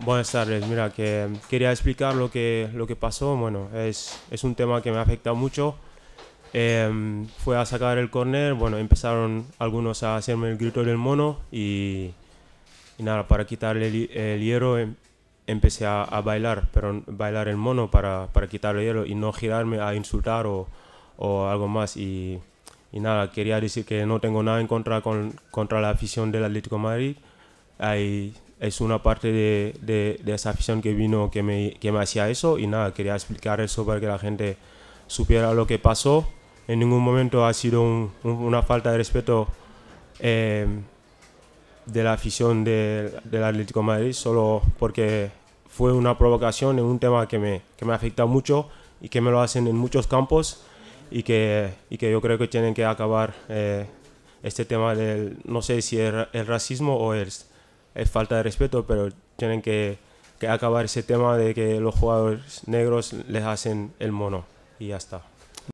Buenas tardes, mira, que quería explicar lo que, lo que pasó. Bueno, es, es un tema que me ha afectado mucho. Em, fue a sacar el córner, bueno, empezaron algunos a hacerme el grito del mono y, nada, para quitarle el, hielo em, empecé a, bailar, pero bailar el mono para, para quitarle el hielo y no girarme a insultar o, o algo más. Y, nada, quería decir que no tengo nada en contra con, contra la afición del Atlético Madrid. Hay es una parte de, de, esa afición que vino que me, que me hacía eso y nada, quería explicar eso para que la gente supiera lo que pasó. En ningún momento ha sido una falta de respeto eh, de la afición del Atlético de Madrid, solo porque fue una provocación en un tema que me, que me afecta mucho y que me lo hacen en muchos campos y que, y que yo creo que tienen que acabar eh, este tema del, no sé si el racismo o el es falta de respeto, pero tienen que, acabar ese tema de que los jugadores negros les hacen el mono y ya está.